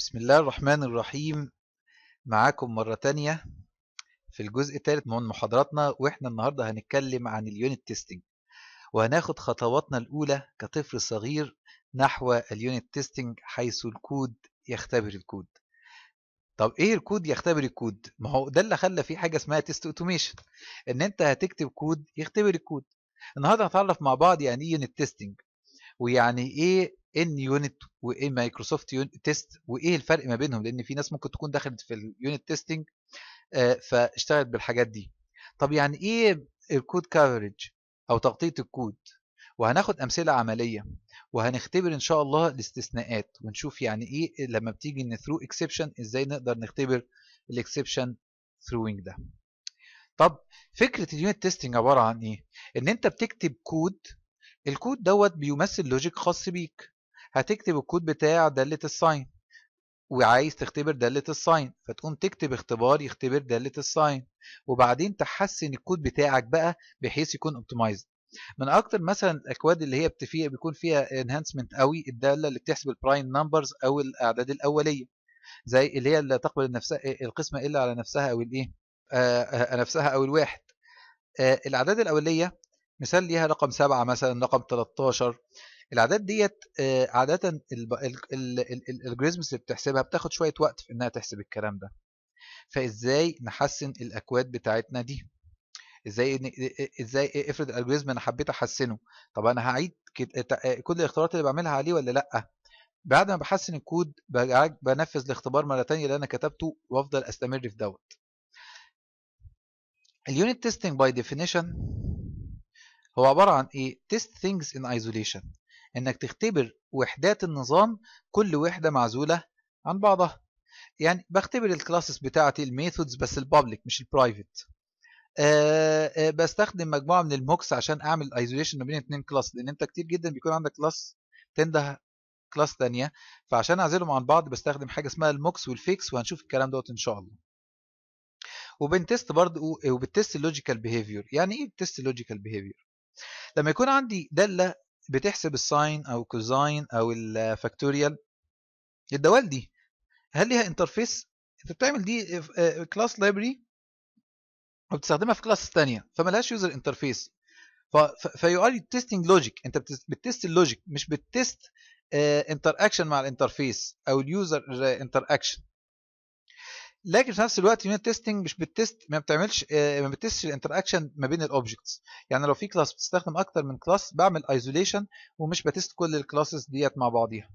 بسم الله الرحمن الرحيم معاكم مرة تانية في الجزء الثالث من محاضراتنا واحنا النهاردة هنتكلم عن اليونت تيستنج وهناخد خطواتنا الأولى كطفل صغير نحو اليونت تيستنج حيث الكود يختبر الكود طب ايه الكود يختبر الكود ما هو ده اللي خلى في حاجة اسمها تيست اوتوميشن ان انت هتكتب كود يختبر الكود النهارده هنتعرف مع بعض يعني ايه يونت تيستنج ويعني ايه ان يونت وايه مايكروسوفت تيست وايه الفرق ما بينهم لان في ناس ممكن تكون دخلت في اليونت تيستنج آه، فاشتغلت بالحاجات دي طب يعني ايه الكود كفرج او تغطيه الكود وهناخد امثله عمليه وهنختبر ان شاء الله الاستثناءات ونشوف يعني ايه لما بتيجي ان ثرو اكسبشن ازاي نقدر نختبر الاكسبشن ثروينج ده طب فكره اليونت تيستنج عباره عن ايه ان انت بتكتب كود الكود دوت بيمثل لوجيك خاص بيك هتكتب الكود بتاع دالة الساين وعايز تختبر دالة الساين فتقوم تكتب اختبار يختبر دالة الساين وبعدين تحسن الكود بتاعك بقى بحيث يكون اوبتمايزد من اكتر مثلا الاكواد اللي هي بتفيق بيكون فيها انهانسمنت قوي الداله اللي بتحسب البرايم نمبرز او الاعداد الاوليه زي اللي هي اللي تقبل نفسها القسمه الا على نفسها او الايه آه، نفسها او الواحد آه الاعداد الاوليه مثال ليها رقم 7 مثلا رقم 13 الاعداد ديت آه، عاده الالجوريزمز اللي بتحسبها بتاخد شويه وقت في انها تحسب الكلام ده فازاي نحسن الاكواد بتاعتنا دي ازاي ازاي افرض الالجوريزم انا حبيت احسنه طب انا هعيد آه، كل الاختبارات اللي بعملها عليه ولا لا بعد ما بحسن الكود بنفذ الاختبار مره ثانيه اللي انا كتبته وافضل استمر في دوت اليونت تيستينج باي ديفينيشن هو عباره عن ايه تيست ثينجز ان ايزوليشن إنك تختبر وحدات النظام كل وحدة معزولة عن بعضها يعني بختبر الكلاسز بتاعتي الميثودز بس البابليك مش البرايفت أه أه بستخدم مجموعه من الموكس عشان اعمل ايزوليشن ما بين اثنين كلاس لان انت كتير جدا بيكون عندك كلاس تنده كلاس ثانيه فعشان اعزلهم عن بعض بستخدم حاجه اسمها الموكس والفيكس وهنشوف الكلام دوت ان شاء الله وبنتست برضه وبتست اللوجيكال بيهيفير يعني ايه بتست اللوجيكال بيهيفير لما يكون عندي داله بتحسب الساين او كوزاين او الفاكتوريال الدوال دي هل ليها انترفيس انت بتعمل دي كلاس لايبرري آه، وبتستخدمها في كلاس ثانيه فملهاش يوزر انترفيس فيو ار تيستنج لوجيك انت بتست اللوجيك مش بتست انتر آه، اكشن مع الانترفيس او اليوزر انتر اكشن لكن في نفس الوقت يونت تيستنج مش بتست ما بتعملش آه، ما بتستش الانتراكشن ما بين الاوبجكتس يعني لو في كلاس بتستخدم اكتر من كلاس بعمل ايزوليشن ومش بتست كل الكلاسز ديت مع بعضيها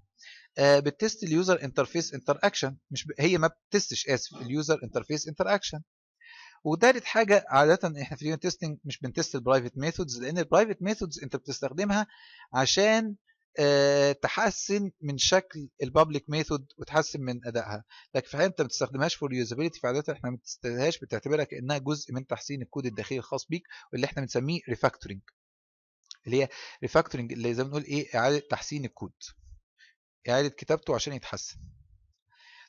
بتست اليوزر انترفيس انتراكشن مش ب... هي ما بتستش اسف اليوزر انترفيس انتراكشن وتالت حاجه عاده احنا في اليونت تيستنج مش بنتست البرايفت ميثودز لان البرايفت ميثودز انت بتستخدمها عشان آه، تحسن من شكل البابليك ميثود وتحسن من ادائها لكن في حين انت ما بتستخدمهاش فور يوزابيلتي في احنا ما بتستخدمهاش بتعتبرها كانها جزء من تحسين الكود الداخلي الخاص بيك واللي احنا بنسميه ريفاكتورنج اللي هي ريفاكتورنج اللي زي ما بنقول ايه اعاده تحسين الكود اعاده كتابته عشان يتحسن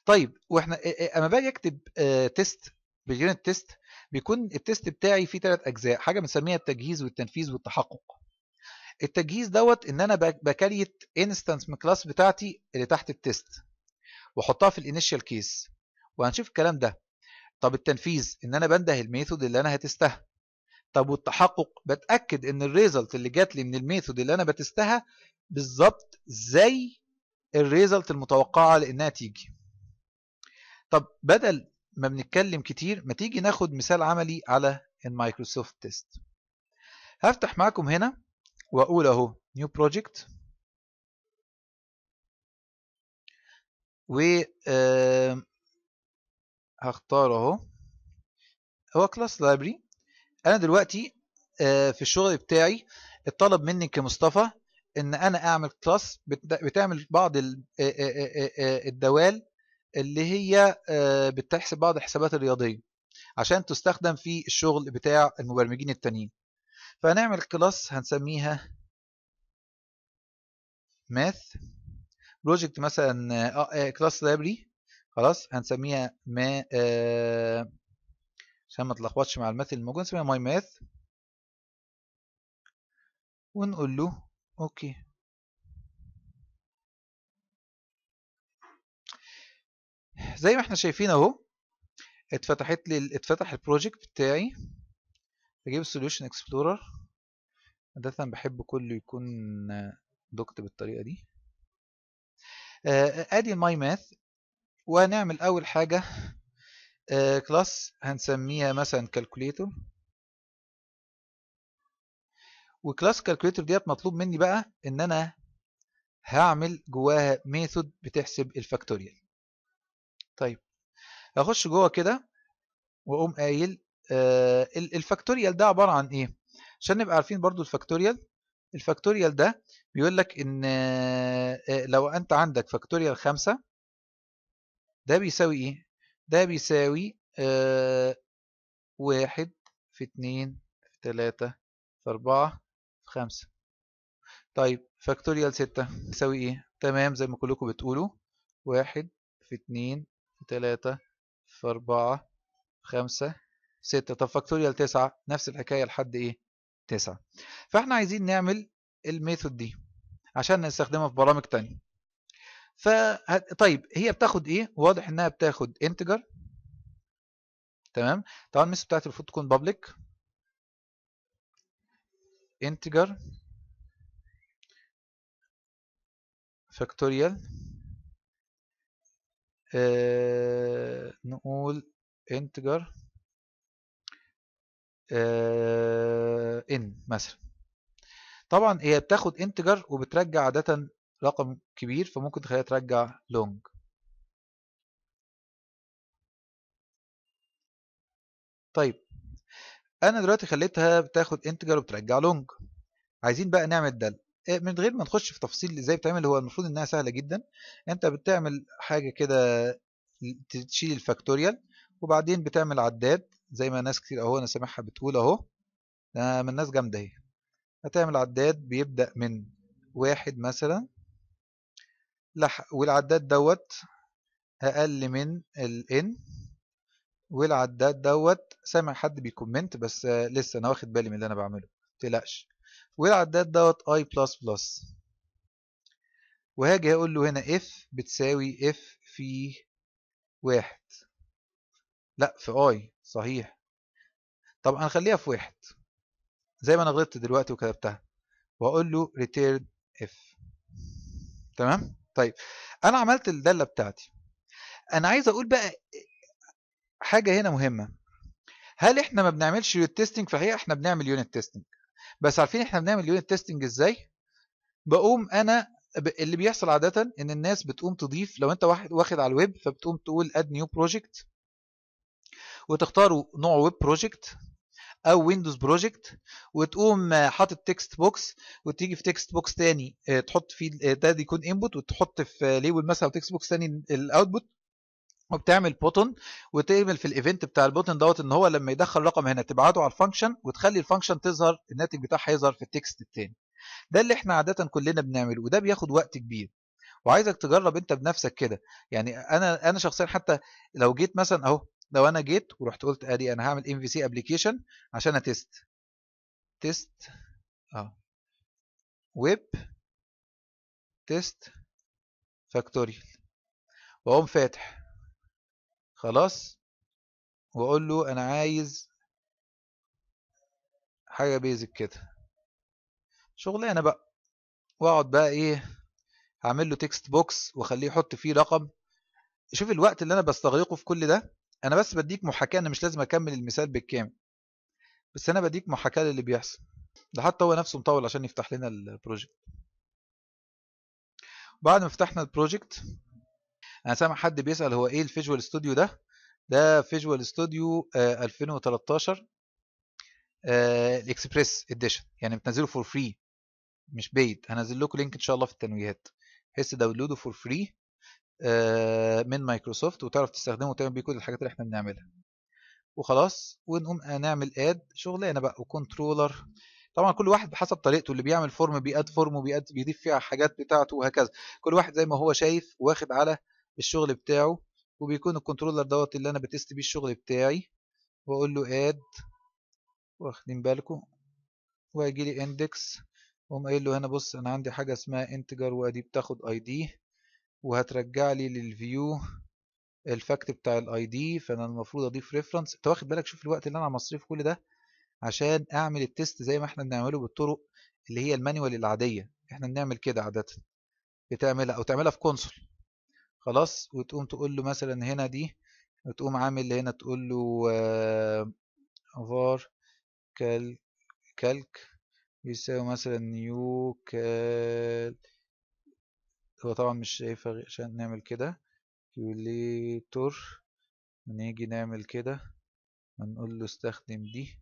طيب واحنا آه، آه، اما باجي اكتب تيست باليونت تيست بيكون التيست بتاعي فيه ثلاث اجزاء حاجه بنسميها التجهيز والتنفيذ والتحقق التجهيز دوت ان انا بكريت انستنس من كلاس بتاعتي اللي تحت التست واحطها في الانيشال كيس وهنشوف الكلام ده طب التنفيذ ان انا بنده الميثود اللي انا هتستها طب والتحقق بتاكد ان الريزلت اللي جات لي من الميثود اللي انا بتستها بالظبط زي الريزلت المتوقعه لانها تيجي طب بدل ما بنتكلم كتير ما تيجي ناخد مثال عملي على المايكروسوفت تيست هفتح معاكم هنا وأوله new project و هختار اهو هو كلاس لايبرري انا دلوقتي آه، في الشغل بتاعي اتطلب مني كمصطفى ان انا اعمل كلاس بتعمل بعض الدوال اللي هي آه، بتحسب بعض الحسابات الرياضيه عشان تستخدم في الشغل بتاع المبرمجين التانيين فهنعمل كلاس هنسميها math بروجكت مثلا كلاس آه، آه، library خلاص هنسميها ما آه، عشان ما تلخبطش مع الماث الموجود نسميها ماي ماث ونقول له اوكي زي ما احنا شايفين اهو اتفتحت لي اتفتح البروجكت بتاعي اجيب solution explorer عادة بحب كله يكون دوكت بالطريقة دي آه، ادي الماي ماث وهنعمل اول حاجة كلاس آه، هنسميها مثلا calculator وكلاس كالكوليتور ديت مطلوب مني بقى ان انا هعمل جواها ميثود بتحسب الفاكتوريال طيب هخش جوه كده واقوم قايل آه، الفاكتوريال ده عباره عن ايه عشان نبقى عارفين برضو الفاكتوريال الفاكتوريال ده بيقول لك ان آه، آه، لو انت عندك فاكتوريال خمسة ده بيساوي ايه ده بيساوي واحد في اتنين في تلاتة في أربعة في خمسة طيب فاكتوريال ستة يساوي ايه تمام زي ما كلكم بتقولوا واحد في اتنين في تلاتة في أربعة في خمسة 6 طب فاكتوريال 9 نفس الحكاية لحد إيه 9 فإحنا عايزين نعمل الميثود دي عشان نستخدمها في برامج تانية ف طيب هي بتاخد ايه واضح انها بتاخد انتجر تمام طبعا الميثود بتاعتي المفروض تكون بابليك انتجر فاكتوريال آه نقول انتجر ان آه، مثلا طبعا هي بتاخد انتجر وبترجع عادة رقم كبير فممكن تخليها ترجع لونج طيب انا دلوقتي خليتها بتاخد انتجر وبترجع لونج عايزين بقى نعمل دل آه، من غير ما نخش في تفصيل ازاي بتعمل هو المفروض انها سهله جدا انت بتعمل حاجه كده تشيل الفاكتوريال وبعدين بتعمل عداد زي ما ناس كتير اهو انا سامعها بتقول اهو من ناس جامده اهي هتعمل عداد بيبدا من واحد مثلا والعداد دوت اقل من ال n والعداد دوت سامع حد بيكومنت بس لسه انا واخد بالي من اللي انا بعمله متقلقش والعداد دوت i بلس بلس وهاجي اقول له هنا اف بتساوي اف في واحد لا في اي صحيح طب هنخليها في واحد زي ما انا غلطت دلوقتي وكتبتها واقول له return اف تمام طيب انا عملت الداله بتاعتي انا عايز اقول بقى حاجه هنا مهمه هل احنا ما بنعملش يونت تيستنج فهي احنا بنعمل يونت تيستنج بس عارفين احنا بنعمل يونت تيستنج ازاي بقوم انا اللي بيحصل عاده ان الناس بتقوم تضيف لو انت واحد واخد على الويب فبتقوم تقول اد نيو بروجكت وتختاروا نوع ويب بروجكت او ويندوز بروجكت وتقوم حاطط تكست بوكس وتيجي في تكست بوكس تاني آه، تحط فيه آه، ده يكون انبوت وتحط في ليبل مثلا تكست بوكس تاني الاوتبوت وبتعمل بوتن وتعمل في الايفنت بتاع البوتن دوت ان هو لما يدخل رقم هنا تبعته على الفانكشن وتخلي الفانكشن تظهر الناتج بتاعها يظهر في التكست التاني ده اللي احنا عاده كلنا بنعمله وده بياخد وقت كبير وعايزك تجرب انت بنفسك كده يعني انا انا شخصيا حتى لو جيت مثلا اهو لو انا جيت ورحت قلت ادي انا هعمل ام في سي ابلكيشن عشان اتست تيست اه ويب تيست فاكتوريال واقوم فاتح خلاص واقول له انا عايز حاجه بيزك كده شغلانه بقى واقعد بقى ايه اعمل له تكست بوكس واخليه يحط فيه رقم شوف الوقت اللي انا بستغرقه في كل ده انا بس بديك محاكاه انا مش لازم اكمل المثال بالكامل بس انا بديك محاكاه للي بيحصل ده حتى هو نفسه مطول عشان يفتح لنا البروجكت بعد ما فتحنا البروجكت انا سامع حد بيسال هو ايه الفيجوال ستوديو ده ده فيجوال ستوديو 2013 آه، آه، الاكسبريس اديشن يعني بتنزله فور فري مش بيد هنزل لكم لينك ان شاء الله في التنويهات بحيث تداونلوده فور فري آه، من مايكروسوفت وتعرف تستخدمه وتعمل بيه كل الحاجات اللي احنا بنعملها وخلاص ونقوم آه، نعمل اد شغلانه بقى وكنترولر طبعا كل واحد بحسب طريقته اللي بيعمل فورم بيأد فورم وبيأد بيضيف فيها حاجات بتاعته وهكذا كل واحد زي ما هو شايف واخد على الشغل بتاعه وبيكون الكنترولر دوت اللي انا بتست بيه الشغل بتاعي واقول له اد واخدين بالكم واجي لي اندكس واقوم قايل له هنا بص انا عندي حاجه اسمها انتجر وادي بتاخد اي دي وهترجع لي للفيو الفاكت بتاع الاي دي فانا المفروض اضيف ريفرنس انت واخد بالك شوف الوقت اللي انا عم كل ده عشان اعمل التيست زي ما احنا بنعمله بالطرق اللي هي المانيوال العاديه احنا بنعمل كده عاده بتعملها او تعملها في كونسول خلاص وتقوم تقول له مثلا هنا دي وتقوم عامل هنا تقول له فار كالك يساوي مثلا نيو كالك هو طبعا مش شايفة عشان نعمل كده كيوليتور نيجي نعمل كده هنقول له استخدم دي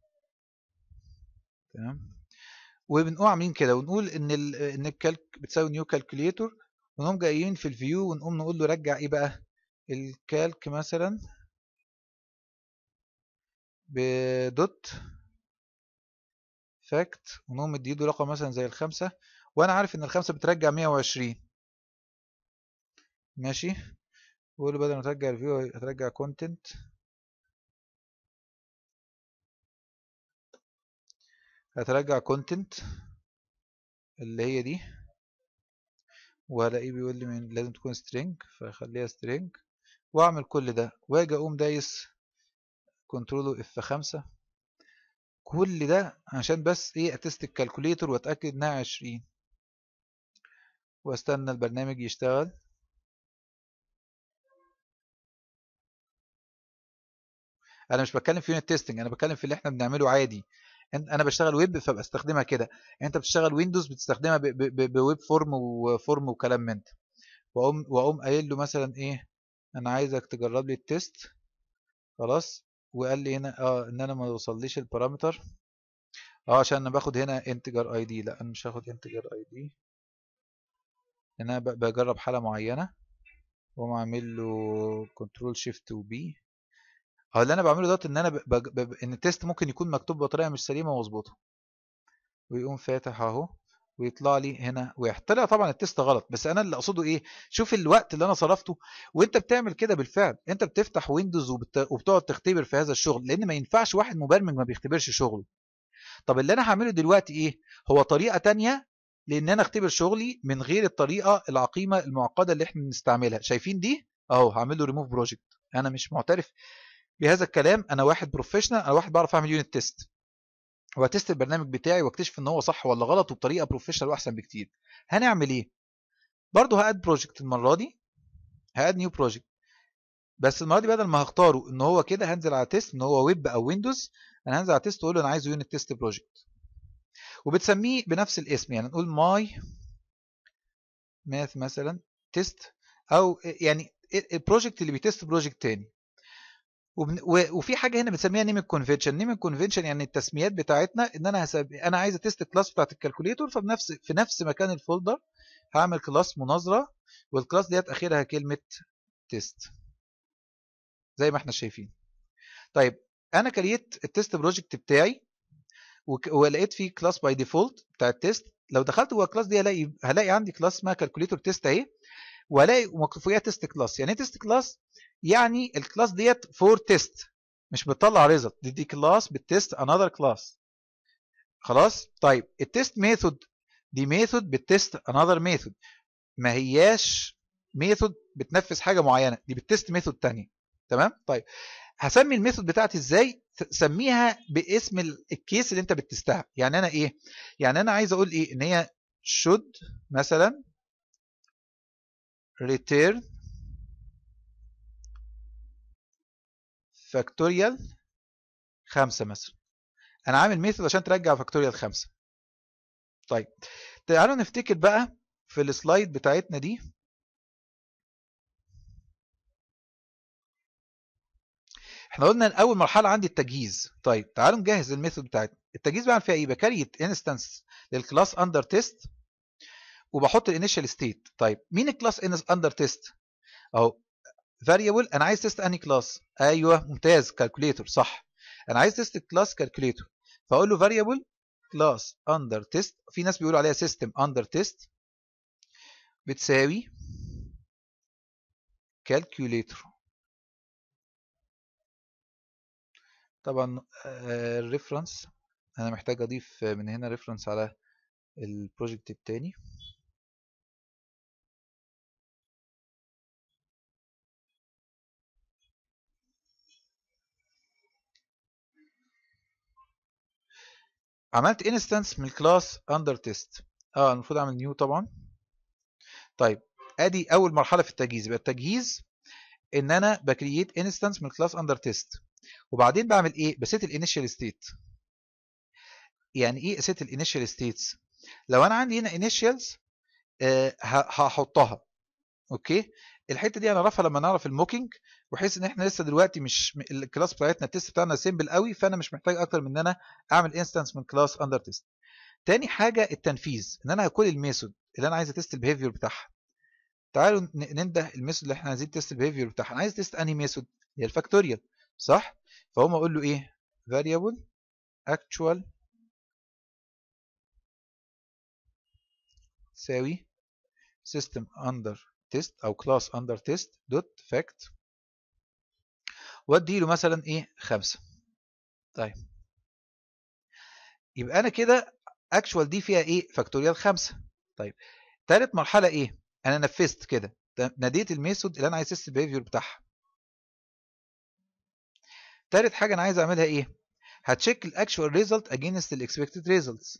تمام وبنقوم عاملين كده ونقول ان ال ان الكالك بتساوي نيو كالكوليتور ونقوم جايين في الفيو ونقوم نقول له رجع ايه بقى الكالك مثلا بدوت فاكت ونقوم مديله رقم مثلا زي الخمسة وانا عارف ان الخمسة بترجع 120 ماشي ويقول بدل ما ترجع الفيو هترجع كونتنت هترجع كونتنت اللي هي دي وهلاقيه بيقول لي لازم تكون سترينج فخليها سترينج واعمل كل ده واجي اقوم دايس كنترول اف 5 كل ده عشان بس ايه اتست الكالكوليتر واتاكد انها 20 واستنى البرنامج يشتغل انا مش بتكلم في يونت تيستنج انا بتكلم في اللي احنا بنعمله عادي انا بشتغل ويب فبستخدمها كده انت بتشتغل ويندوز بتستخدمها بويب فورم وفورم وكلام من ده واقوم واقوم قايل له مثلا ايه انا عايزك تجرب لي التيست خلاص وقال لي هنا اه ان انا ما وصليش البارامتر اه عشان انا باخد هنا انتجر اي دي لا انا مش هاخد انتجر اي دي انا بجرب حاله معينه واقوم عامل له كنترول شيفت وبي هو اللي انا بعمله دوت ان انا ب... ب... ب... ان التيست ممكن يكون مكتوب بطريقه مش سليمه ومظبوطه ويقوم فاتح اهو ويطلع لي هنا واحد طلع طبعا التيست غلط بس انا اللي اقصده ايه شوف الوقت اللي انا صرفته وانت بتعمل كده بالفعل انت بتفتح ويندوز وبت... وبتقعد تختبر في هذا الشغل لان ما ينفعش واحد مبرمج ما بيختبرش شغله طب اللي انا هعمله دلوقتي ايه هو طريقه تانية لان انا اختبر شغلي من غير الطريقه العقيمه المعقده اللي احنا بنستعملها شايفين دي اهو هعمل له ريموف بروجكت انا مش معترف بهذا الكلام انا واحد بروفيشنال انا واحد بعرف اعمل يونت تيست وهتست البرنامج بتاعي واكتشف ان هو صح ولا غلط وبطريقه بروفيشنال واحسن بكتير هنعمل ايه برضه هاد بروجكت المره دي هاد نيو بروجكت بس المره دي بدل ما هختاره ان هو كده هنزل على تيست ان هو ويب او ويندوز انا هنزل على تيست واقول له انا عايزه يونت تيست بروجكت وبتسميه بنفس الاسم يعني نقول ماي ماث مثلا تيست او يعني البروجكت اللي بيتست بروجكت تاني وبن... و... وفي حاجه هنا بنسميها نيمينج كونفنشن نيمينج كونفنشن يعني التسميات بتاعتنا ان انا هسب... انا عايز تيست كلاس بتاعت الكالكوليتور فبنفس في نفس مكان الفولدر هعمل كلاس مناظره والكلاس ديت اخرها كلمه تيست زي ما احنا شايفين طيب انا كريت التيست بروجكت بتاعي ولقيت فيه كلاس باي ديفولت بتاع التيست لو دخلت جوه الكلاس دي هلاقي هلاقي عندي كلاس اسمها كالكوليتور تيست اهي والاقي وفوقيها تيست كلاس يعني ايه تيست كلاس يعني الكلاس ديت فور تيست مش بتطلع ريزلت دي, دي كلاس بتست انذر كلاس خلاص طيب التيست ميثود دي ميثود بتست انذر ميثود ما هياش ميثود بتنفذ حاجه معينه دي بتست ميثود ثانيه تمام طيب هسمي الميثود بتاعتي ازاي سميها باسم الكيس اللي انت بتستها يعني انا ايه يعني انا عايز اقول ايه ان هي should مثلا return فاكتوريال 5 مثلا أنا عامل ميثود عشان ترجع فاكتوريال 5 طيب تعالوا نفتكر بقى في السلايد بتاعتنا دي احنا قلنا ان اول مرحله عندي التجهيز طيب تعالوا نجهز الميثود بتاعتنا التجهيز بعمل فيها ايه بكريت انستنس للكلاس اندر تيست وبحط الانيشال ستيت طيب مين الكلاس ان اندر تيست اهو فاريبل انا عايز تيست اني كلاس ايوه ممتاز كالكوليتور صح انا عايز تيست كلاس كالكوليتور فاقول له فاريبل كلاس اندر تيست في ناس بيقولوا عليها سيستم اندر تيست بتساوي كالكوليتور طبعا الريفرنس آه، انا محتاج اضيف من هنا ريفرنس على البروجكت الثاني عملت انستنس من الكلاس اندر تيست اه المفروض اعمل نيو طبعا طيب ادي اول مرحله في التجهيز يبقى التجهيز ان انا بكرييت انستنس من الكلاس اندر تيست وبعدين بعمل ايه بسيت الانيشال ستيت يعني ايه اسيت الانيشال ستيتس لو انا عندي هنا انيشالز آه، هحطها اوكي الحته دي هنعرفها لما نعرف الموكينج وحيث ان احنا لسه دلوقتي مش الكلاس بتاعتنا التست بتاعنا سيمبل قوي فانا مش محتاج اكتر من ان انا اعمل انستانس من كلاس اندر تيست تاني حاجه التنفيذ ان انا كل الميثود اللي انا عايز اتست البيهيفير بتاعها تعالوا ننده الميثود اللي احنا عايزين تست البيهيفير بتاعها انا عايز تست انهي ميثود هي الفاكتوريال صح فهم اقول له ايه variable actual تساوي system under test او class under test dot fact وادي له مثلا ايه خمسة طيب يبقى انا كده اكشوال دي فيها ايه فاكتوريال خمسة طيب ثالث مرحله ايه انا نفذت كده ناديت الميثود اللي انا عايز تست البيهيفير بتاعها ثالث حاجه انا عايز اعملها ايه هتشيك الاكشوال ريزلت اجينست الاكسبكتد ريزلتس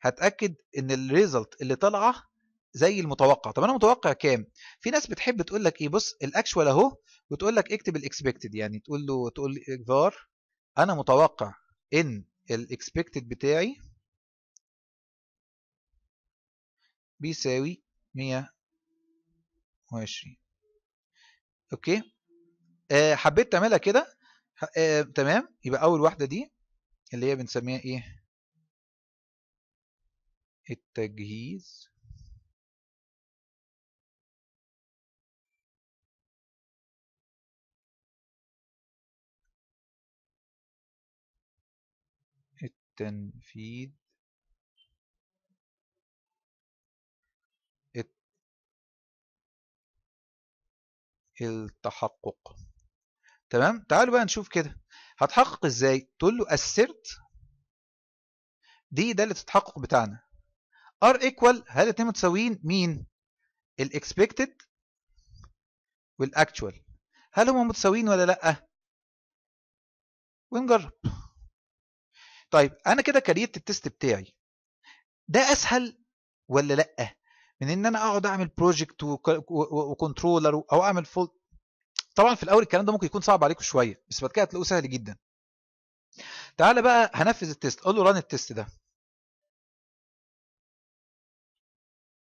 هتاكد ان الريزلت اللي طالعه زي المتوقع طب انا متوقع كام في ناس بتحب تقول لك ايه بص الاكشوال اهو وتقول لك اكتب الاكسبكتد يعني تقول له تقول فار انا متوقع ان الاكسبكتد بتاعي بيساوي 120 اوكي آه حبيت تعملها كده آه تمام يبقى اول واحده دي اللي هي بنسميها ايه التجهيز التنفيذ التحقق تمام تعالوا بقى نشوف كده هتحقق ازاي تقول له assert دي ده اللي تتحقق بتاعنا r equal هل الاثنين متساويين مين الاكسبكتد والاكتوال هل هما متساويين ولا لا ونجرب طيب انا كده كريت التست بتاعي ده اسهل ولا لا من ان انا اقعد اعمل بروجكت وكنترولر او اعمل فول طبعا في الاول الكلام ده ممكن يكون صعب عليكم شويه بس بعد كده هتلاقوه سهل جدا تعالى بقى هنفذ التست اقول له ران التست ده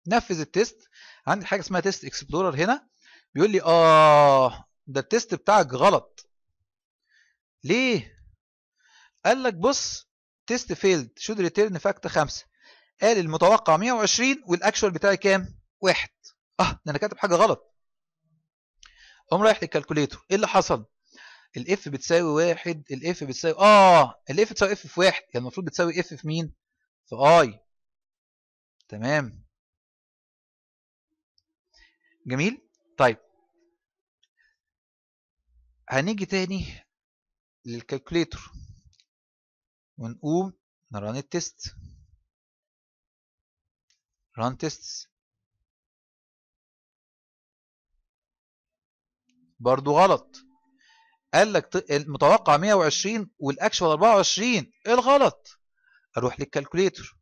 نفذ التست عندي حاجه اسمها تيست اكسبلورر هنا بيقول لي اه ده التست بتاعك غلط ليه قال لك بص تيست فيلد شود ريتيرن فاكت 5 قال المتوقع 120 والاكشوال بتاعي كام؟ واحد اه ده انا كاتب حاجه غلط قوم رايح للكالكوليتور ايه اللي حصل؟ الاف بتساوي واحد الاف بتساوي اه الاف بتساوي اف في واحد يعني المفروض بتساوي اف في مين؟ في اي تمام جميل طيب هنيجي تاني للكالكوليتور ونقوم نران التست ران تيست برضو غلط قال لك المتوقع 120 والاكشوال 24 ايه الغلط اروح للكالكوليتر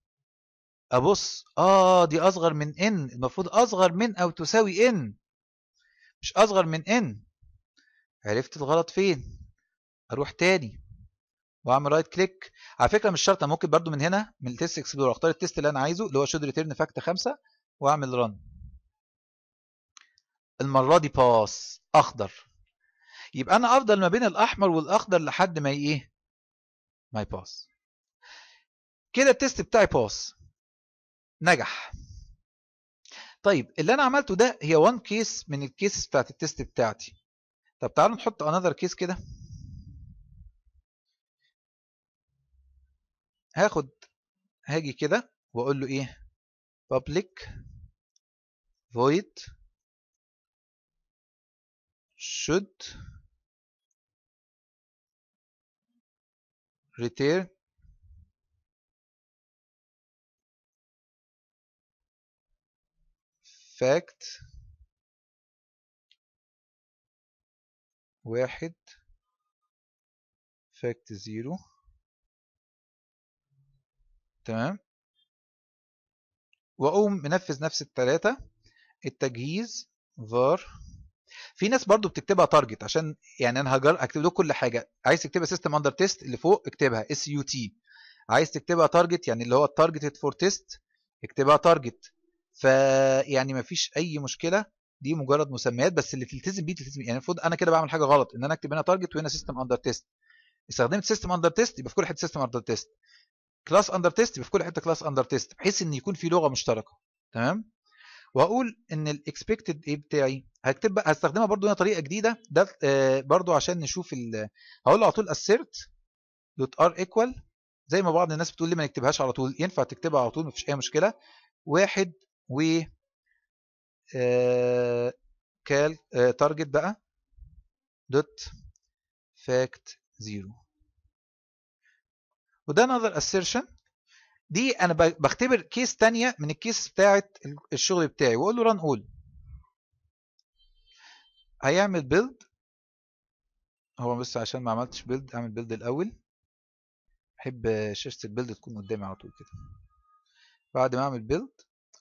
ابص اه دي اصغر من ان المفروض اصغر من او تساوي ان مش اصغر من ان عرفت الغلط فين اروح تاني واعمل رايت كليك على فكره مش شرط ممكن برده من هنا من التست اكسبلور اختار التست اللي انا عايزه اللي هو شود ريتيرن فاكت 5 واعمل ران المره دي باس اخضر يبقى انا افضل ما بين الاحمر والاخضر لحد ما ايه ما يباس كده التست بتاعي باس نجح طيب اللي انا عملته ده هي وان كيس من الكيس بتاعت التست بتاعتي طب تعالوا نحط انذر كيس كده هاخد هاجي كده واقول له ايه public void should return fact واحد fact zero تمام واقوم منفذ نفس الثلاثه التجهيز var في ناس برضو بتكتبها تارجت عشان يعني انا هجر اكتب لكم كل حاجه عايز تكتبها سيستم اندر تيست اللي فوق اكتبها اس يو تي عايز تكتبها تارجت يعني اللي هو التارجتد فور تيست اكتبها تارجت فيعني مفيش اي مشكله دي مجرد مسميات بس اللي تلتزم بيه تلتزم يعني المفروض انا كده بعمل حاجه غلط ان انا اكتب هنا تارجت وهنا سيستم اندر تيست استخدمت سيستم اندر تيست يبقى في كل حته سيستم اندر تيست كلاس اندر تيست في كل حته كلاس اندر تيست بحيث ان يكون في لغه مشتركه تمام واقول ان الاكسبكتد ايه بتاعي هكتب بقى هستخدمها برضو هنا طريقه جديده ده آه، برضو عشان نشوف ال... هقول له على طول assert دوت ار ايكوال زي ما بعض الناس بتقول لي ما نكتبهاش على طول ينفع تكتبها على طول مفيش اي مشكله واحد و كال آه، تارجت آه، بقى دوت فاكت زيرو وده نظر assertion دي انا بختبر كيس تانية من الكيس بتاعه الشغل بتاعي واقول له ران اول هيعمل بيلد هو بس عشان ما عملتش بيلد اعمل بيلد الاول احب شاشه البيلد تكون قدامي على طول كده بعد ما اعمل بيلد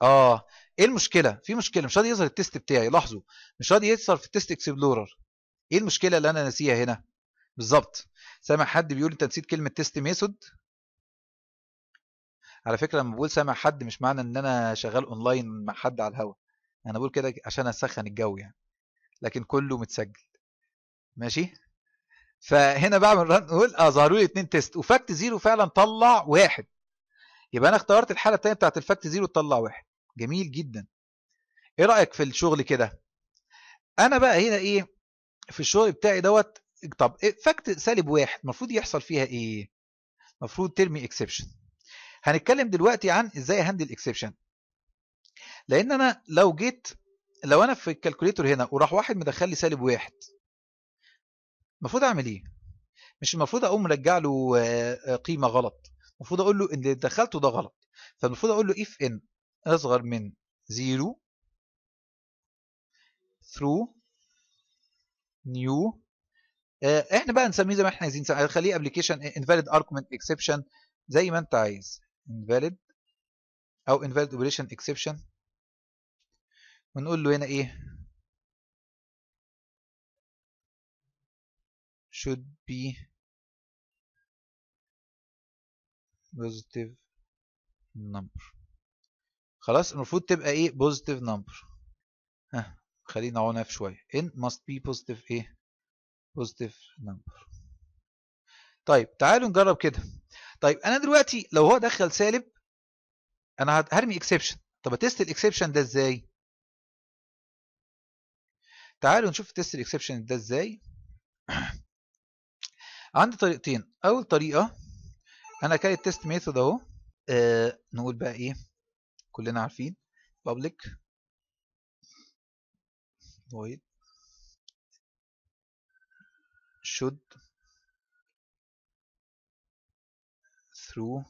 اه ايه المشكله في مشكله مش راضي يظهر التست بتاعي لاحظوا مش راضي يظهر في التست اكسبلورر ايه المشكله اللي انا ناسيها هنا بالظبط سامع حد بيقول انت نسيت كلمه تيست ميثود على فكره لما بقول سامع حد مش معنى ان انا شغال اونلاين مع حد على الهوا انا بقول كده عشان اسخن الجو يعني لكن كله متسجل ماشي فهنا بعمل ران اقول اه ظهروا لي اثنين تيست وفاكت زيرو فعلا طلع واحد يبقى انا اختارت الحاله الثانيه بتاعت الفاكت زيرو تطلع واحد جميل جدا ايه رايك في الشغل كده انا بقى هنا ايه في الشغل بتاعي دوت طب إيه، فاكت سالب واحد المفروض يحصل فيها ايه المفروض ترمي اكسبشن هنتكلم دلوقتي عن ازاي اهندل اكسبشن لان انا لو جيت لو انا في الكالكوليتور هنا وراح واحد مدخل لي سالب واحد المفروض اعمل ايه مش المفروض اقوم مرجع له آه، آه، قيمه غلط المفروض اقول له ان اللي دخلته ده غلط فالمفروض اقول له if n اصغر من 0 through نيو آه، احنا بقى نسميه زي ما احنا عايزين نخليه ابلكيشن انفاليد ارجمنت اكسبشن زي ما انت عايز invalid او invalid operation exception ونقول له هنا ايه should be positive number خلاص المفروض تبقى ايه positive number ها خلينا عنف شويه in must be positive ايه positive number طيب تعالوا نجرب كده طيب انا دلوقتي لو هو دخل سالب انا هرمي اكسبشن طب تيست الاكسبشن ده ازاي تعالوا نشوف تيست الاكسبشن ده ازاي عندي طريقتين اول طريقه انا كايت تيست ميثود اهو آه، نقول بقى ايه كلنا عارفين public void should true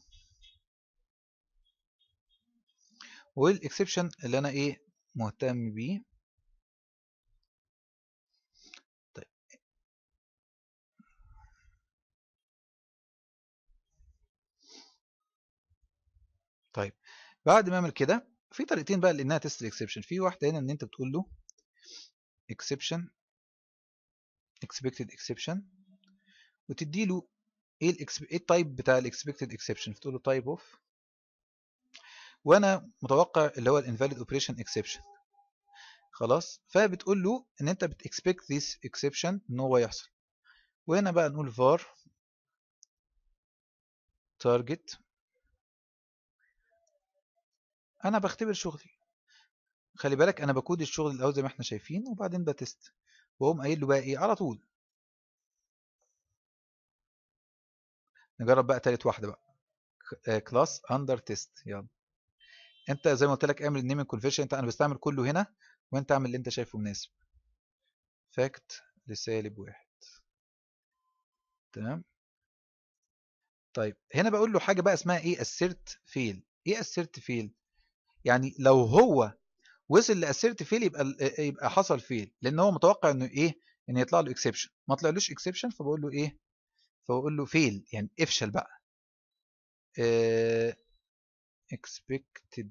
والاكسبشن اللي انا ايه مهتم بيه طيب طيب بعد ما اعمل كده في طريقتين بقى لانها تست الاكسبشن في واحده هنا ان انت بتقول له اكسبشن اكسبكتد اكسبشن وتدي له ايه الإكسب... ايه التايب بتاع الاكسبكتد اكسبشن بتقول له تايب اوف وانا متوقع اللي هو الانفاليد اوبريشن اكسبشن خلاص فبتقول له ان انت بتكسبكت ذيس اكسبشن ان هو يحصل وهنا بقى نقول var target انا بختبر شغلي خلي بالك انا بكود الشغل الاول زي ما احنا شايفين وبعدين بتست واقوم قايل له بقى ايه على طول نجرب بقى تالت واحده بقى كلاس اندر تيست يلا انت زي ما قلت لك اعمل النيمنج كونفيشن انت انا بستعمل كله هنا وانت اعمل اللي انت شايفه مناسب فاكت لسالب واحد تمام طيب هنا بقول له حاجه بقى اسمها ايه اسيرت فيل ايه اسيرت فيل يعني لو هو وصل لاسيرت فيل يبقى يبقى حصل فيل لان هو متوقع انه ايه ان يطلع له اكسبشن ما طلعلوش اكسبشن فبقول له ايه فبقول له فيل يعني افشل بقى آه، expected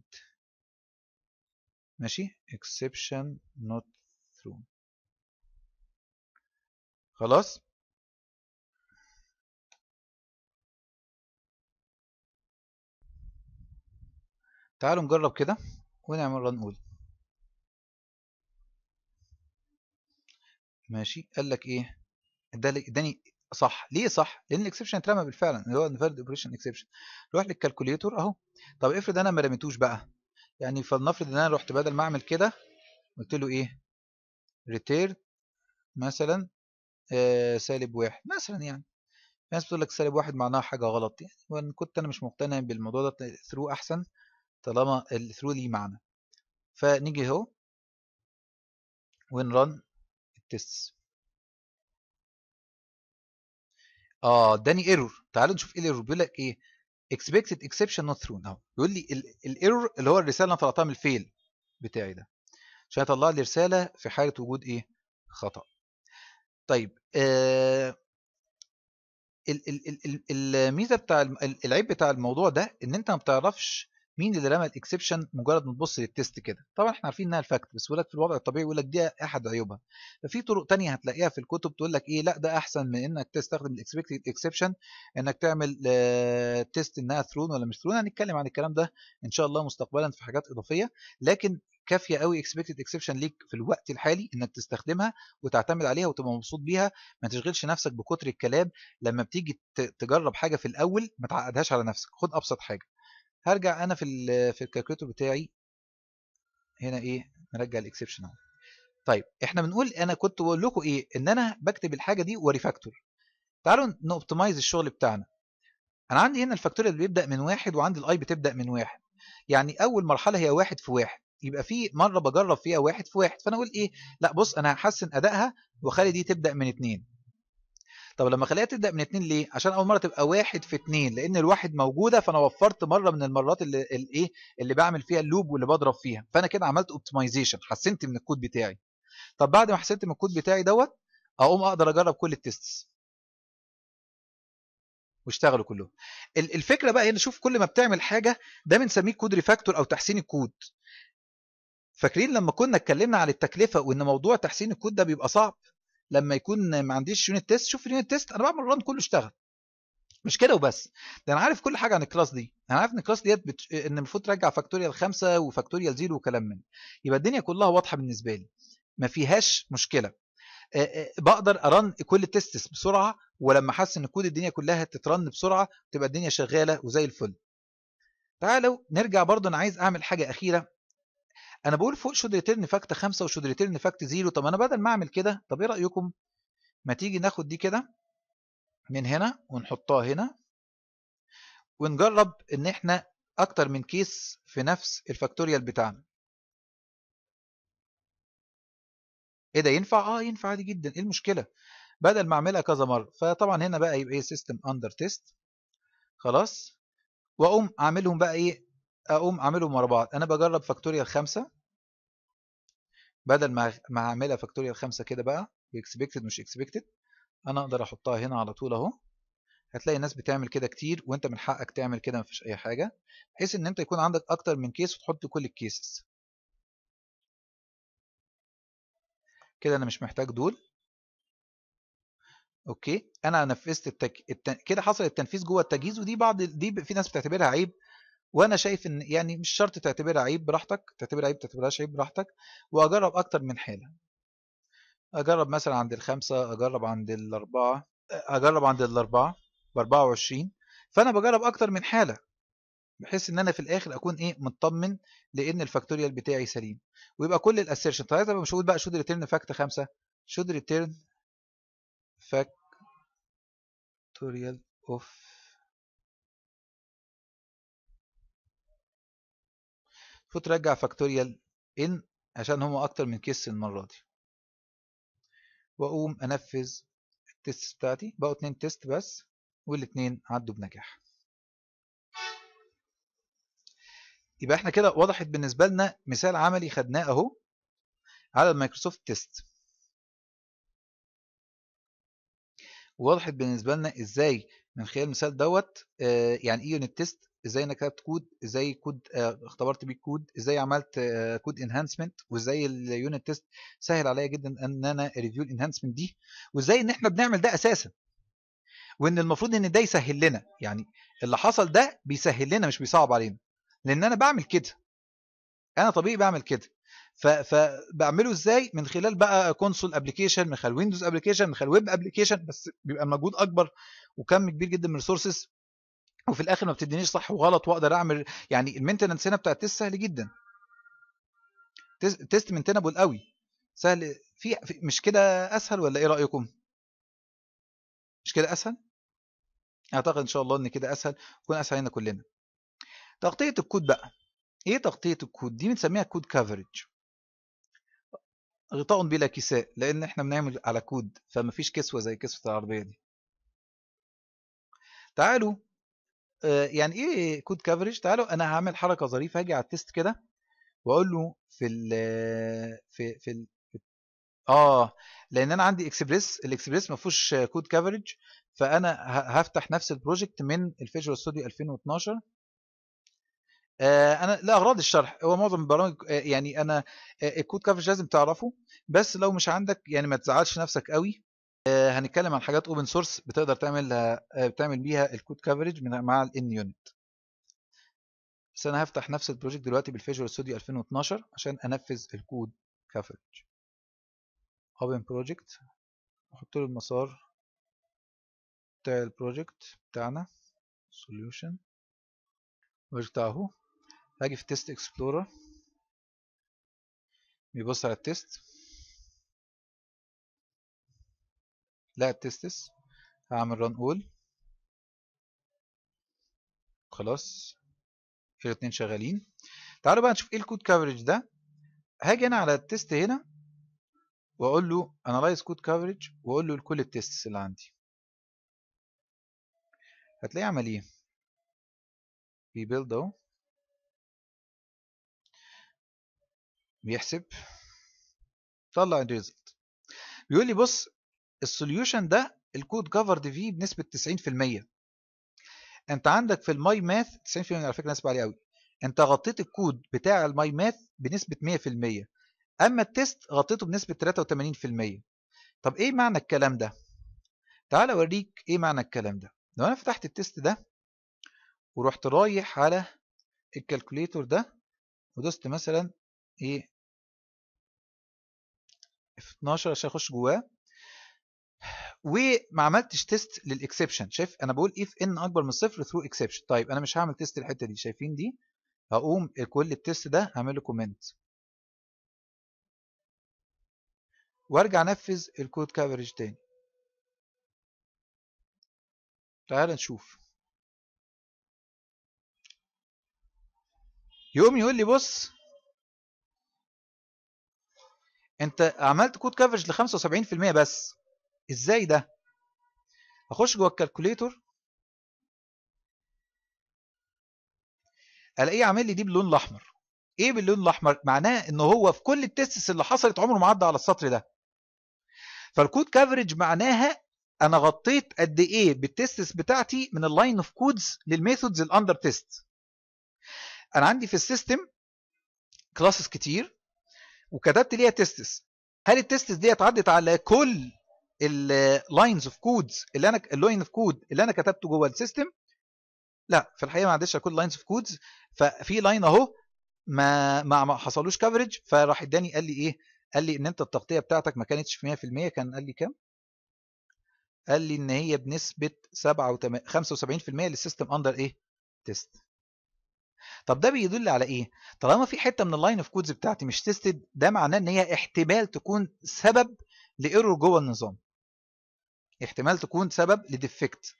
ماشي exception not ثرو خلاص تعالوا نجرب كده ونعمل ران اول ماشي قال لك ايه اداني صح ليه صح لان الاكسبشن اترمى بالفعل اللي هو انفاليد اوبريشن اكسبشن روح للكالكوليتور اهو طب افرض انا ما رميتوش بقى يعني فلنفرض ان انا رحت بدل ما اعمل كده قلت له ايه ريتيرن مثلا آه سالب واحد مثلا يعني الناس ناس بتقول لك سالب واحد معناها حاجه غلط يعني وان كنت انا مش مقتنع بالموضوع ده ثرو احسن طالما الثرو ليه معنى فنيجي اهو ونرن التست اه اداني ايرور تعالوا نشوف ايه الايرور بيقول لك ايه expected exception not thrown اهو نعم. بيقول لي الايرور اللي هو الرساله اللي انا طلعتها من الفيل بتاعي ده عشان اطلع لي رساله في حاله وجود ايه خطا طيب آه الميزه بتاع العيب بتاع الموضوع ده ان انت ما بتعرفش مين اللي رمى الاكسبشن مجرد ما تبص للتيست كده طبعا احنا عارفين انها الفاكت بس بيقول لك في الوضع الطبيعي يقول لك دي احد عيوبها ففي طرق تانية هتلاقيها في الكتب تقول لك ايه لا ده احسن من انك تستخدم الاكسبكتد اكسبشن انك تعمل تيست آه، انها ثرون ولا مش ثرون هنتكلم عن الكلام ده ان شاء الله مستقبلا في حاجات اضافيه لكن كافيه قوي اكسبكتد اكسبشن ليك في الوقت الحالي انك تستخدمها وتعتمد عليها وتبقى مبسوط بيها ما تشغلش نفسك بكتر الكلام لما بتيجي تجرب حاجه في الاول ما تعقدهاش على نفسك خد ابسط حاجه هرجع انا في الـ في الكالكوليتور بتاعي هنا ايه نرجع الاكسبشن اهو طيب احنا بنقول انا كنت بقول لكم ايه ان انا بكتب الحاجه دي وريفاكتور تعالوا نوبتمايز الشغل بتاعنا انا عندي هنا الفاكتوريال بيبدا من واحد وعندي الاي بتبدا من واحد يعني اول مرحله هي واحد في واحد يبقى في مره بجرب فيها واحد في واحد فانا اقول ايه لا بص انا هحسن ادائها واخلي دي تبدا من اتنين طب لما اخليها تبدا من اتنين ليه عشان اول مره تبقى واحد في اتنين لان الواحد موجوده فانا وفرت مره من المرات اللي الايه اللي بعمل فيها اللوب واللي بضرب فيها فانا كده عملت اوبتمايزيشن حسنت من الكود بتاعي طب بعد ما حسنت من الكود بتاعي دوت اقوم اقدر اجرب كل التيستس واشتغلوا كلهم الفكره بقى هنا شوف كل ما بتعمل حاجه ده بنسميه كود ريفاكتور او تحسين الكود فاكرين لما كنا اتكلمنا عن التكلفه وان موضوع تحسين الكود ده بيبقى صعب لما يكون ما عنديش يونت تيست شوف اليونت تيست انا بعمل ران كله اشتغل مش كده وبس ده انا عارف كل حاجه عن الكلاس دي انا عارف ان الكلاس ديت بت... ان المفروض ترجع فاكتوريال 5 وفاكتوريال 0 وكلام من يبقى الدنيا كلها واضحه بالنسبه لي ما فيهاش مشكله بقدر ارن كل التستس بسرعه ولما احس ان كود الدنيا كلها تترن بسرعه تبقى الدنيا شغاله وزي الفل تعالوا نرجع برضه انا عايز اعمل حاجه اخيره انا بقول فوق شود ريتيرن فاكت 5 وشود ريتيرن فاكت 0 طب انا بدل ما اعمل كده طب ايه رايكم ما تيجي ناخد دي كده من هنا ونحطها هنا ونجرب ان احنا اكتر من كيس في نفس الفاكتوريال بتاعنا ايه ده ينفع اه ينفع عادي جدا ايه المشكله بدل ما اعملها كذا مره فطبعا هنا بقى يبقى ايه سيستم اندر تيست خلاص واقوم اعملهم بقى ايه اقوم اعملهم ورا بعض انا بجرب فاكتوريال 5 بدل ما ما هعملها فاكتوريال 5 كده بقى واكسبكتد مش اكسبكتد انا اقدر احطها هنا على طول اهو هتلاقي الناس بتعمل كده كتير وانت من حقك تعمل كده مفيش اي حاجه بحيث ان انت يكون عندك اكتر من كيس وتحط كل الكيسز كده انا مش محتاج دول اوكي انا نفذت التك... الت... كده حصل التنفيذ جوه التجهيز ودي بعض دي في ناس بتعتبرها عيب وانا شايف ان يعني مش شرط تعتبرها عيب براحتك تعتبرها عيب تعتبرهاش عيب براحتك واجرب اكتر من حاله اجرب مثلا عند الخمسه اجرب عند الاربعه اجرب عند الاربعه ب 24 فانا بجرب اكتر من حاله بحيث ان انا في الاخر اكون ايه مطمن لان الفاكتوريال بتاعي سليم ويبقى كل الاسيرشن طيب مش هقول بقى شود ريتيرن فاكت 5 شود ريتيرن فاكتوريال اوف وترجع فاكتوريال ان عشان هما اكتر من كيس المره دي واقوم انفذ التست بتاعتي بقوا اتنين تيست بس والاتنين عدوا بنجاح يبقى احنا كده وضحت بالنسبه لنا مثال عملي خدناه اهو على المايكروسوفت تيست وضحت بالنسبه لنا ازاي من خلال المثال دوت آه، يعني ايه يونت تيست ازاي نكتبت كود ازاي كود آه، اختبرت بيه كود ازاي عملت كود آه، انهانسمنت وازاي اليونت تيست سهل عليا جدا ان انا ريفيو الانهانسمنت دي وازاي ان احنا بنعمل ده اساسا وان المفروض ان ده يسهل لنا يعني اللي حصل ده بيسهل لنا مش بيصعب علينا لان انا بعمل كده انا طبيعي بعمل كده فبعمله ازاي من خلال بقى كونسول ابلكيشن من خلال ويندوز ابلكيشن من خلال ويب ابلكيشن بس بيبقى مجهود اكبر وكم كبير جدا من الريسورسز وفي الاخر ما بتدينيش صح وغلط واقدر اعمل يعني المينتننس هنا بتاع تيست سهل جدا تيست مينتنبل قوي سهل في مش كده اسهل ولا ايه رايكم مش كده اسهل اعتقد ان شاء الله ان كده اسهل يكون اسهل لنا كلنا تغطيه الكود بقى ايه تغطيه الكود دي بنسميها كود كفرج غطاء بلا كساء لان احنا بنعمل على كود فمفيش كسوه زي كسوه العربيه دي تعالوا آه، يعني ايه كود كفرج تعالوا انا هعمل حركه ظريفه هاجي على التست كده واقول له في ال في في ال اه لان انا عندي اكسبريس الاكسبريس ما فيهوش كود كفرج فانا هفتح نفس البروجكت من الفيجوال ستوديو 2012 انا لاغراض الشرح هو معظم البرامج آه، يعني انا آه، الكود كفرج لازم تعرفه بس لو مش عندك يعني ما تزعلش نفسك قوي آه، هنتكلم عن حاجات اوبن سورس بتقدر تعمل آه، بتعمل بيها الكود كفرج مع الان يونت بس انا هفتح نفس البروجكت دلوقتي بالفيجوال ستوديو 2012 عشان انفذ الكود كفرج اوبن بروجكت احط له المسار بتاع البروجكت بتاعنا solution البروجكت اهو هاجي في تيست اكسبلورر بيبص على التيست لا تستس هعمل ران اول خلاص الاثنين شغالين تعالوا بقى نشوف ايه الكود كفرج ده هاجي انا على التست هنا واقول له انالايز كود كفرج واقول له لكل التستس اللي عندي هتلاقيه عمل ايه بيبيلد اهو بيحسب طلع الريزلت بيقول لي بص السوليوشن ده الكود كفرد فيه بنسبه 90% انت عندك في الماي ماث 90% على فكره نسبه عاليه قوي انت غطيت الكود بتاع الماي ماث بنسبه 100% اما التست غطيته بنسبه 83% طب ايه معنى الكلام ده تعال اوريك ايه معنى الكلام ده لو انا فتحت التست ده ورحت رايح على الكالكوليتور ده ودوست مثلا ايه 12 عشان اخش جواه وما عملتش تيست للاكسبشن شايف انا بقول اف ان اكبر من صفر ثرو اكسبشن طيب انا مش هعمل تيست الحته دي شايفين دي هقوم كل التيست ده هعمل له كومنت وارجع انفذ الكود كفرج تاني تعال نشوف يقوم يقول لي بص انت عملت كود كفرج ل 75% بس ازاي ده اخش جوه الكالكوليتور الاقيه عامل لي دي باللون الاحمر ايه باللون الاحمر معناه ان هو في كل التستس اللي حصلت عمره ما عدى على السطر ده فالكود كفرج معناها انا غطيت قد ايه بالتستس بتاعتي من اللاين اوف كودز للميثودز الاندر تيست انا عندي في السيستم كلاسز كتير وكتبت ليها تيستس هل التيستس دي اتعدت على كل اللاينز اوف كودز اللي انا اللاين اوف كود اللي انا كتبته جوه السيستم لا في الحقيقه ما عنديش كل لاينز اوف كودز ففي لاين اهو ما ما, ما حصلوش كفرج فراح اداني قال لي ايه قال لي ان انت التغطيه بتاعتك ما كانتش 100% كان قال لي كام قال لي ان هي بنسبه 75% للسيستم اندر ايه تيست طب ده بيدل على ايه طالما في حته من اللاين اوف كودز بتاعتي مش تيستد ده معناه ان هي احتمال تكون سبب لايرور جوه النظام احتمال تكون سبب لديفكت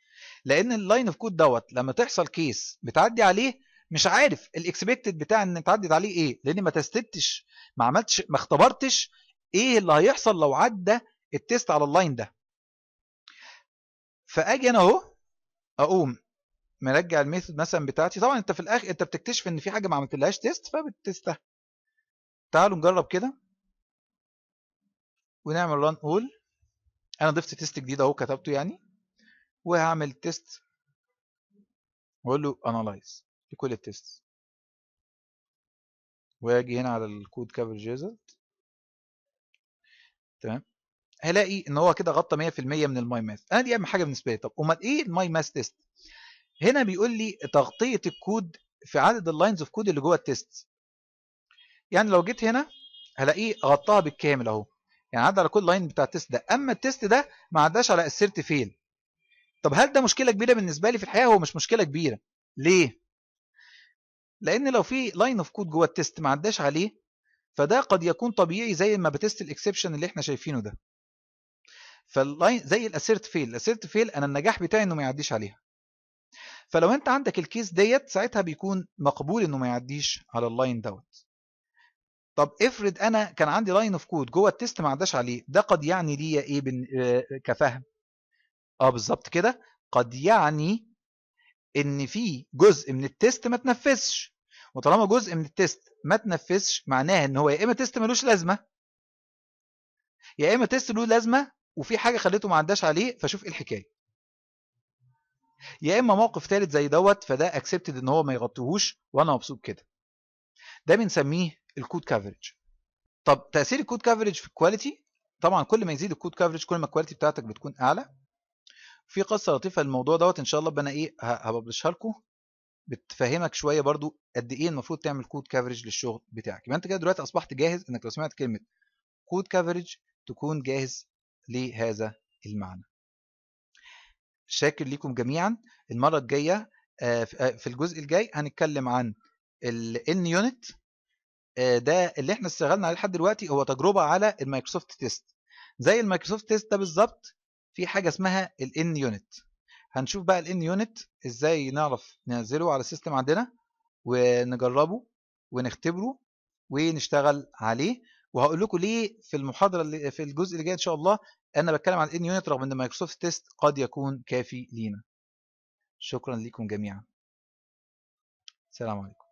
لان اللاين اوف كود دوت لما تحصل كيس بتعدي عليه مش عارف الاكسبكتد بتاع ان تعدي عليه ايه لان ما تستتش ما عملتش ما اختبرتش ايه اللي هيحصل لو عدى التيست على اللاين ده فاجي انا اهو اقوم مرجع الميثود مثلا بتاعتي طبعا انت في الاخر انت بتكتشف ان في حاجه ما عملتلهاش تيست فبتستها تعالوا نجرب كده ونعمل ران اول انا ضفت تيست جديد اهو كتبته يعني وهعمل تيست واقول له انالايز لكل التيست واجي هنا على الكود كفرج ريزلت تمام هلاقي ان هو كده غطى 100% من الماي ماث انا دي اهم حاجه بالنسبه لي طب امال ايه الماي ماث تيست هنا بيقول لي تغطيه الكود في عدد اللاينز اوف كود اللي جوه التيست يعني لو جيت هنا هلاقيه غطاها بالكامل اهو يعني عدى على كل لاين بتاع التيست ده اما التيست ده ما عداش على اسيرت فيل طب هل ده مشكله كبيره بالنسبه لي في الحقيقه هو مش مشكله كبيره ليه لان لو في لاين اوف كود جوه التيست ما عداش عليه فده قد يكون طبيعي زي ما بتست الاكسبشن اللي احنا شايفينه ده فاللاين زي الاسيرت فيل الاسيرت فيل انا النجاح بتاعي انه ما يعديش عليها فلو انت عندك الكيس ديت ساعتها بيكون مقبول انه ما يعديش على اللاين دوت طب افرض انا كان عندي لاين اوف كود جوه التيست ما عداش عليه ده قد يعني ليا ايه بن... آه كفهم اه بالظبط كده قد يعني ان في جزء من التيست ما تنفذش وطالما جزء من التيست ما تنفذش معناها ان هو يا اما تيست ملوش لازمه يا اما تيست له لازمه وفي حاجه خليته ما عداش عليه فشوف ايه الحكايه يا اما موقف ثالث زي دوت فده اكسبتد ان هو ما يغطيهوش وانا مبسوط كده ده بنسميه الكود كفرج طب تاثير الكود كفرج في الكواليتي طبعا كل ما يزيد الكود كفرج كل ما الكواليتي بتاعتك بتكون اعلى في قصه لطيفه للموضوع دوت ان شاء الله انا ايه هببلشها لكم بتفهمك شويه برضو قد ايه المفروض تعمل كود كفرج للشغل بتاعك يبقى انت كده دلوقتي اصبحت جاهز انك لو سمعت كلمه كود كفرج تكون جاهز لهذا المعنى شاكر ليكم جميعا المره الجايه آه، آه، في الجزء الجاي هنتكلم عن الان آه، يونت ده اللي احنا اشتغلنا عليه لحد دلوقتي هو تجربه على المايكروسوفت تيست زي المايكروسوفت تيست ده بالظبط في حاجه اسمها الان يونت هنشوف بقى الان يونت ازاي نعرف ننزله على السيستم عندنا ونجربه ونختبره ونشتغل عليه وهقول لكم ليه في المحاضره اللي في الجزء اللي جاي ان شاء الله انا بتكلم عن الان يونت رغم ان مايكروسوفت تيست قد يكون كافي لينا شكرا لكم جميعا السلام عليكم